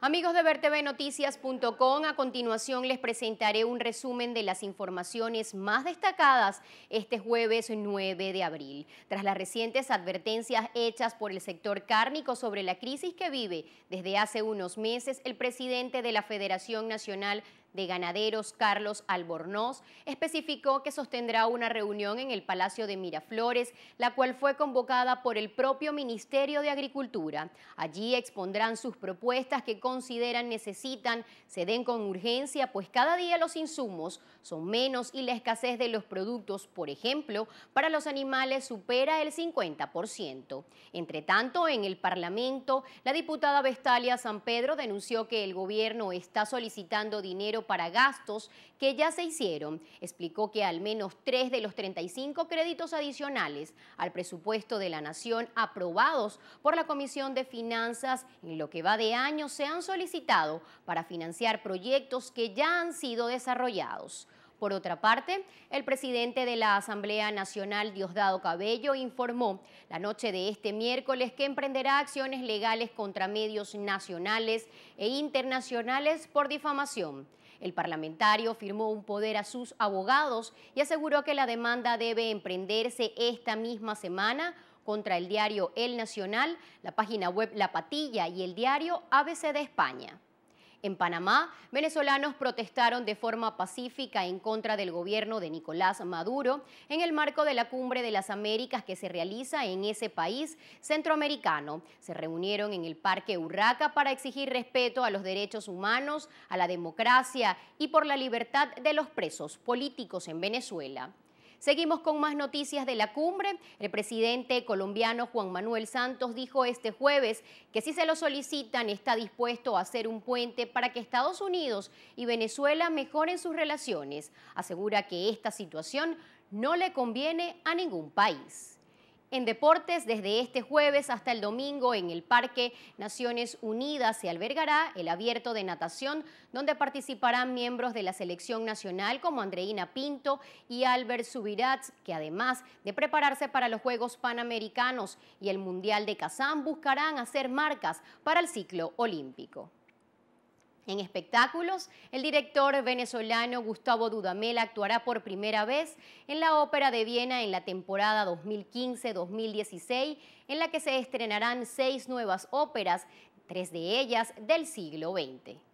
Amigos de vertebenoticias.com, a continuación les presentaré un resumen de las informaciones más destacadas este jueves 9 de abril. Tras las recientes advertencias hechas por el sector cárnico sobre la crisis que vive desde hace unos meses, el presidente de la Federación Nacional de Ganaderos, Carlos Albornoz, especificó que sostendrá una reunión en el Palacio de Miraflores, la cual fue convocada por el propio Ministerio de Agricultura. Allí expondrán sus propuestas que consideran necesitan, se den con urgencia, pues cada día los insumos son menos y la escasez de los productos, por ejemplo, para los animales supera el 50%. Entre tanto, en el Parlamento, la diputada Vestalia San Pedro denunció que el gobierno está solicitando dinero para gastos que ya se hicieron. Explicó que al menos tres de los 35 créditos adicionales al presupuesto de la Nación aprobados por la Comisión de Finanzas en lo que va de año se han solicitado para financiar proyectos que ya han sido desarrollados. Por otra parte, el presidente de la Asamblea Nacional, Diosdado Cabello, informó la noche de este miércoles que emprenderá acciones legales contra medios nacionales e internacionales por difamación. El parlamentario firmó un poder a sus abogados y aseguró que la demanda debe emprenderse esta misma semana contra el diario El Nacional, la página web La Patilla y el diario ABC de España. En Panamá, venezolanos protestaron de forma pacífica en contra del gobierno de Nicolás Maduro en el marco de la Cumbre de las Américas que se realiza en ese país centroamericano. Se reunieron en el Parque Urraca para exigir respeto a los derechos humanos, a la democracia y por la libertad de los presos políticos en Venezuela. Seguimos con más noticias de la cumbre. El presidente colombiano Juan Manuel Santos dijo este jueves que si se lo solicitan está dispuesto a hacer un puente para que Estados Unidos y Venezuela mejoren sus relaciones. Asegura que esta situación no le conviene a ningún país en deportes, desde este jueves hasta el domingo en el Parque Naciones Unidas se albergará el abierto de natación, donde participarán miembros de la selección nacional como Andreina Pinto y Albert Subirats, que además de prepararse para los Juegos Panamericanos y el Mundial de Kazán, buscarán hacer marcas para el ciclo olímpico. En espectáculos, el director venezolano Gustavo Dudamel actuará por primera vez en la Ópera de Viena en la temporada 2015-2016, en la que se estrenarán seis nuevas óperas, tres de ellas del siglo XX.